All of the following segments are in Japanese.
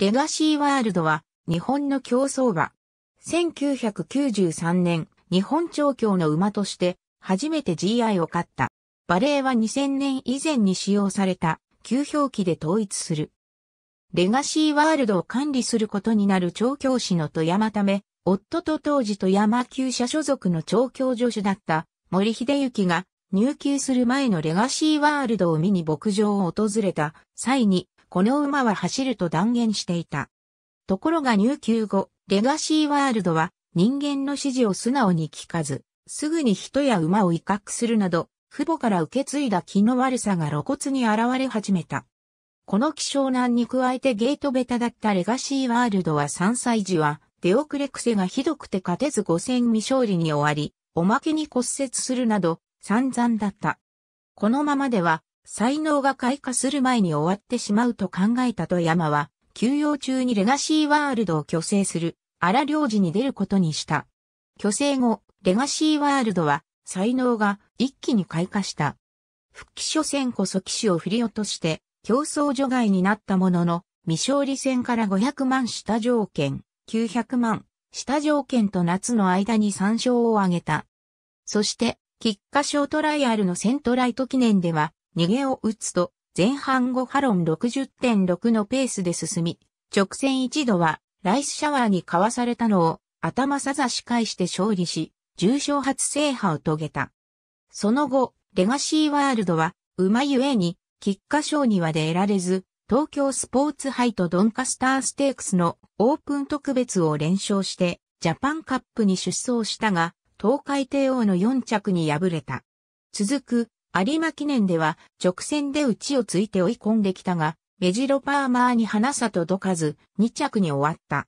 レガシーワールドは日本の競争馬。1993年、日本調教の馬として初めて GI を勝った。バレーは2000年以前に使用された旧表記で統一する。レガシーワールドを管理することになる調教師の富山ため、夫と当時富山級舎所属の調教助手だった森秀幸が入級する前のレガシーワールドを見に牧場を訪れた際にこの馬は走ると断言していた。ところが入球後、レガシーワールドは人間の指示を素直に聞かず、すぐに人や馬を威嚇するなど、父母から受け継いだ気の悪さが露骨に現れ始めた。この気象難に加えてゲートベタだったレガシーワールドは3歳児は、出遅れ癖がひどくて勝てず5戦未勝利に終わり、おまけに骨折するなど、散々だった。このままでは、才能が開花する前に終わってしまうと考えた富山は、休養中にレガシーワールドを虚勢する荒領事に出ることにした。虚勢後、レガシーワールドは才能が一気に開花した。復帰初戦こそ騎士を振り落として競争除外になったものの、未勝利戦から500万下条件、900万下条件と夏の間に3勝を挙げた。そして、菊花賞トライアルのセントライト記念では、逃げを打つと、前半後ハロン60.6のペースで進み、直線一度はライスシャワーにかわされたのを頭さざし返して勝利し、重賞初制覇を遂げた。その後、レガシーワールドは、馬ゆえに、菊花賞には出られず、東京スポーツハイとドンカスターステークスのオープン特別を連勝して、ジャパンカップに出走したが、東海帝王の4着に敗れた。続く、有馬記念では直線で打ちをついて追い込んできたが、メジロパーマーに花さ届かず2着に終わった。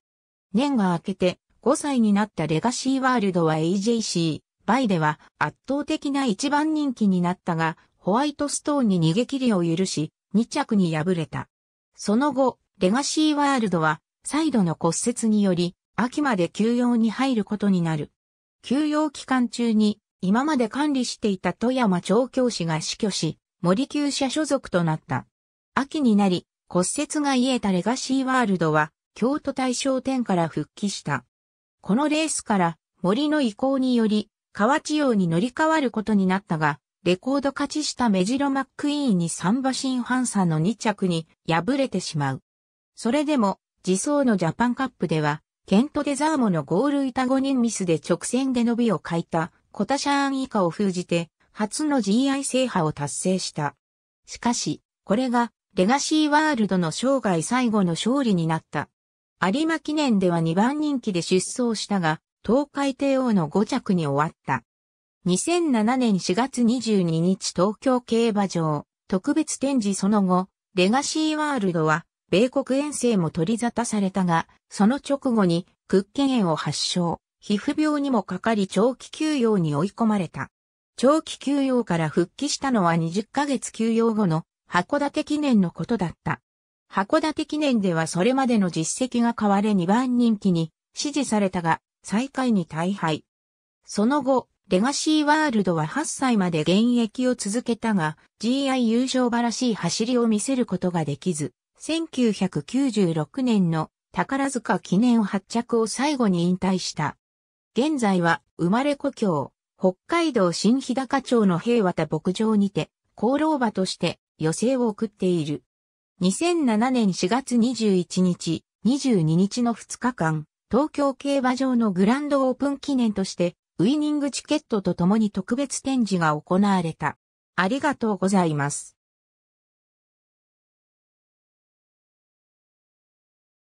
年が明けて5歳になったレガシーワールドは AJC、バイでは圧倒的な一番人気になったが、ホワイトストーンに逃げ切りを許し、2着に敗れた。その後、レガシーワールドは、再度の骨折により、秋まで休養に入ることになる。休養期間中に、今まで管理していた富山調教師が死去し、森厩者所属となった。秋になり、骨折が癒えたレガシーワールドは、京都大賞店から復帰した。このレースから森の意向により、河内洋に乗り換わることになったが、レコード勝ちしたメジロ・マックイーンに3馬身半差の2着に敗れてしまう。それでも、自走のジャパンカップでは、ケント・デザーモのゴール板5人ミスで直線で伸びを欠いたコタシャーン以下を封じて、初の GI 制覇を達成した。しかし、これが、レガシーワールドの生涯最後の勝利になった。有馬記念では2番人気で出走したが、東海帝王の5着に終わった。2007年4月22日東京競馬場、特別展示その後、レガシーワールドは、米国遠征も取り沙汰されたが、その直後に、クッケンを発症。皮膚病にもかかり長期休養に追い込まれた。長期休養から復帰したのは20ヶ月休養後の函館記念のことだった。函館記念ではそれまでの実績が変われ2番人気に支持されたが、最下位に大敗。その後、レガシーワールドは8歳まで現役を続けたが、GI 優勝馬らしい走りを見せることができず、1996年の宝塚記念を発着を最後に引退した。現在は生まれ故郷、北海道新日高町の平和田牧場にて、功労馬として余生を送っている。2007年4月21日、22日の2日間、東京競馬場のグランドオープン記念として、ウィニングチケットと共に特別展示が行われた。ありがとうございます。